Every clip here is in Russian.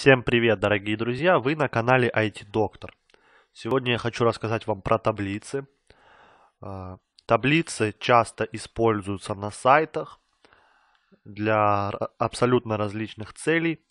Всем привет, дорогие друзья! Вы на канале IT-доктор. Сегодня я хочу рассказать вам про таблицы. А, таблицы часто используются на сайтах для абсолютно различных целей.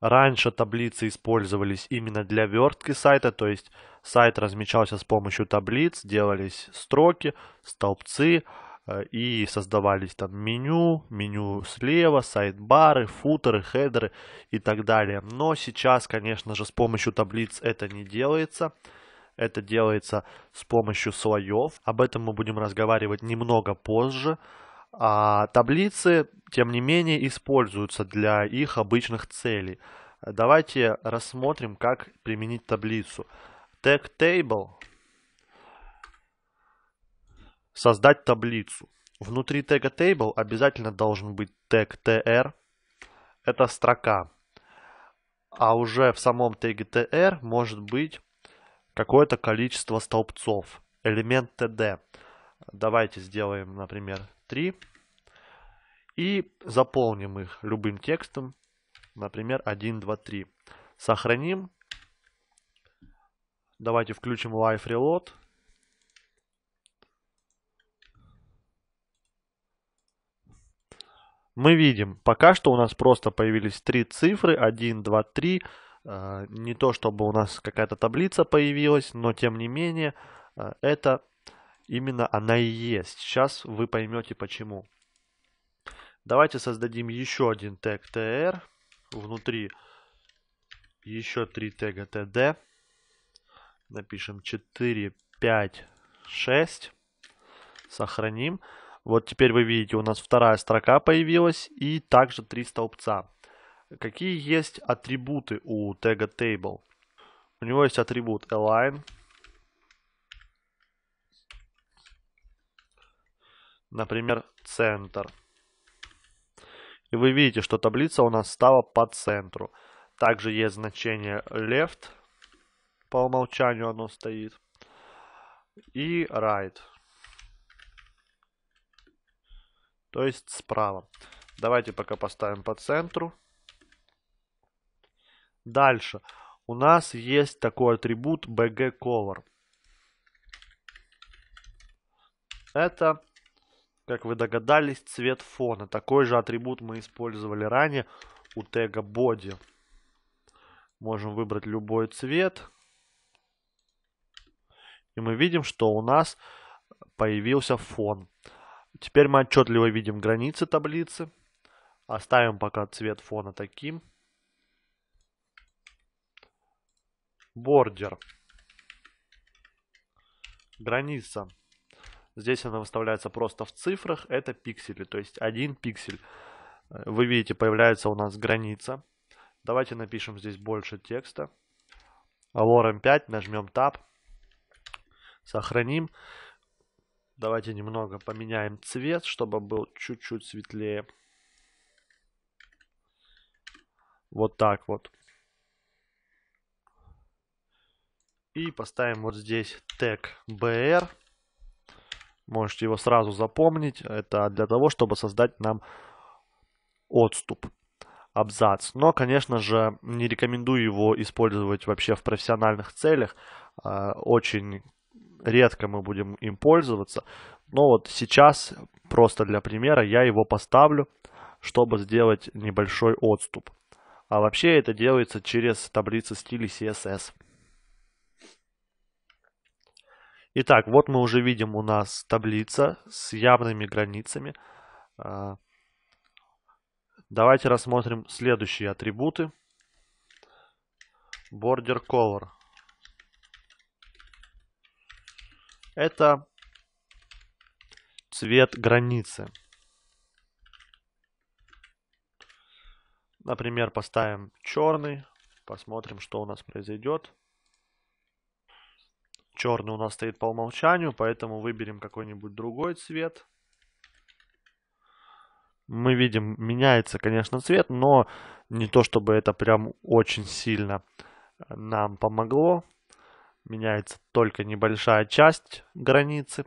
Раньше таблицы использовались именно для вертки сайта, то есть сайт размечался с помощью таблиц, делались строки, столбцы, столбцы Э, и создавались там меню, меню слева, сайт-бары, футеры, хедеры и так далее. Но сейчас, конечно же, с помощью таблиц это не делается. Это делается с помощью слоев. Об этом мы будем разговаривать немного позже. А таблицы, тем не менее, используются для их обычных целей. Давайте рассмотрим, как применить таблицу. Tag Table создать таблицу. Внутри тега table обязательно должен быть тег tr, это строка. А уже в самом теге tr может быть какое-то количество столбцов, элемент td. Давайте сделаем, например, 3 и заполним их любым текстом, например, 1, 2, 3. Сохраним. Давайте включим Live Reload. мы видим, пока что у нас просто появились три цифры, 1, 2, 3. Не то, чтобы у нас какая-то таблица появилась, но тем не менее, э, это именно она и есть. Сейчас вы поймете почему. Давайте создадим еще один тег tr. Внутри еще три тега td. Напишем 4, 5, 6. Сохраним. Сохраним. Вот теперь вы видите, у нас вторая строка появилась и также три столбца. Какие есть атрибуты у тега table? У него есть атрибут align. Например, центр. И вы видите, что таблица у нас стала по центру. Также есть значение left. По умолчанию оно стоит. И right. то есть справа. Давайте пока поставим по центру. Дальше. У нас есть такой атрибут bgCover. Это, как вы догадались, цвет фона. Такой же атрибут мы использовали ранее у тега body. Можем выбрать любой цвет. И мы видим, что у нас появился Фон. Теперь мы отчетливо видим границы таблицы. Оставим пока цвет фона таким. Бордер. Граница. Здесь она выставляется просто в цифрах. Это пиксели, то есть один пиксель. Вы видите, появляется у нас граница. Давайте напишем здесь больше текста. Лорем 5, нажмем Tab. Сохраним. Давайте немного поменяем цвет, чтобы был чуть-чуть светлее. Вот так вот. И поставим вот здесь тег br. Можете его сразу запомнить. Это для того, чтобы создать нам отступ, абзац. Но, конечно же, не рекомендую его использовать вообще в профессиональных целях. А, очень редко мы будем им пользоваться. Но вот сейчас, просто для примера, я его поставлю, чтобы сделать небольшой отступ. А вообще это делается через таблицы стилей CSS. Итак, вот мы уже видим у нас таблица с явными границами. А, давайте рассмотрим следующие атрибуты. Border Color. Это цвет границы. Например, поставим черный. Посмотрим, что у нас произойдет. Черный у нас стоит по умолчанию, поэтому выберем какой-нибудь другой цвет. Мы видим, меняется, конечно, цвет, но не то, чтобы это прям очень сильно нам помогло меняется только небольшая часть границы.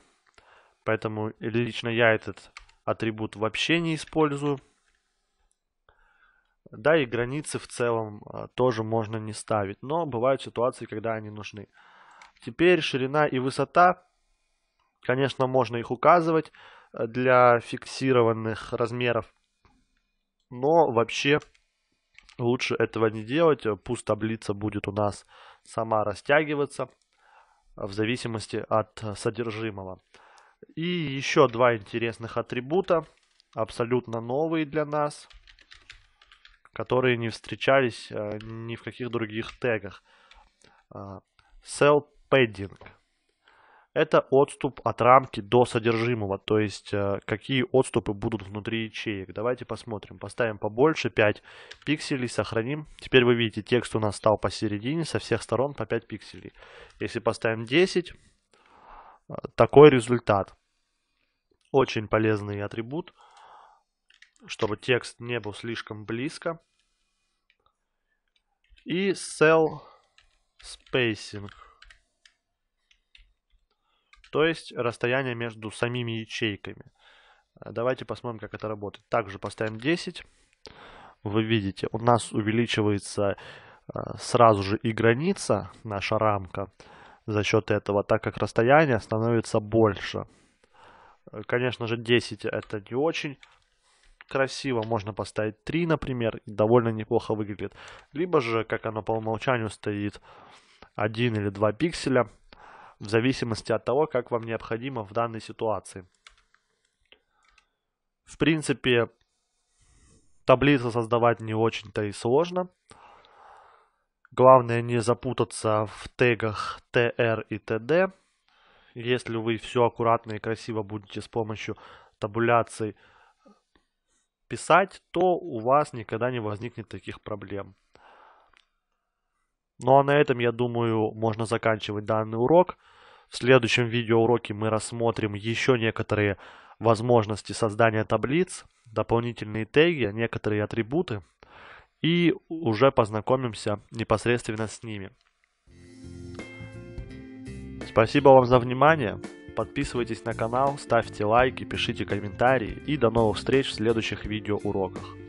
Поэтому лично я этот атрибут вообще не использую. Да, и границы в целом а, тоже можно не ставить. Но бывают ситуации, когда они нужны. Теперь ширина и высота. Конечно, можно их указывать э, для фиксированных размеров. Но вообще Лучше этого не делать, э, пусть таблица будет у нас сама растягиваться э, в зависимости от э, содержимого. И еще два интересных атрибута, абсолютно новые для нас, которые не встречались ни в каких других тегах. Cell Padding это отступ от рамки до содержимого, то есть э, какие отступы будут внутри ячеек. Давайте посмотрим. Поставим побольше, 5 пикселей, сохраним. Теперь вы видите, текст у нас стал посередине, со всех сторон по 5 пикселей. Если поставим 10, э, такой результат. Очень полезный атрибут, чтобы текст не был слишком близко. И cell spacing то есть расстояние между самими ячейками. Э, давайте посмотрим, как это работает. Также поставим 10. Вы видите, у нас увеличивается э, сразу же и граница, наша рамка, за счет этого, так как расстояние становится больше. Э, конечно же, 10 это не очень красиво. Можно поставить 3, например, и довольно неплохо выглядит. Либо же, как оно по умолчанию стоит, 1 или 2 пикселя – в зависимости от того, как вам необходимо в данной ситуации. В принципе, таблицу создавать не очень-то и сложно. Главное не запутаться в тегах TR и TD. Если вы все аккуратно и красиво будете с помощью табуляции писать, то у вас никогда не возникнет таких проблем. Ну а на этом, я думаю, можно заканчивать данный урок. В следующем видеоуроке мы рассмотрим еще некоторые возможности создания таблиц, дополнительные теги, некоторые атрибуты и уже познакомимся непосредственно с ними. Спасибо вам за внимание. Подписывайтесь на канал, ставьте лайки, пишите комментарии и до новых встреч в следующих видеоуроках.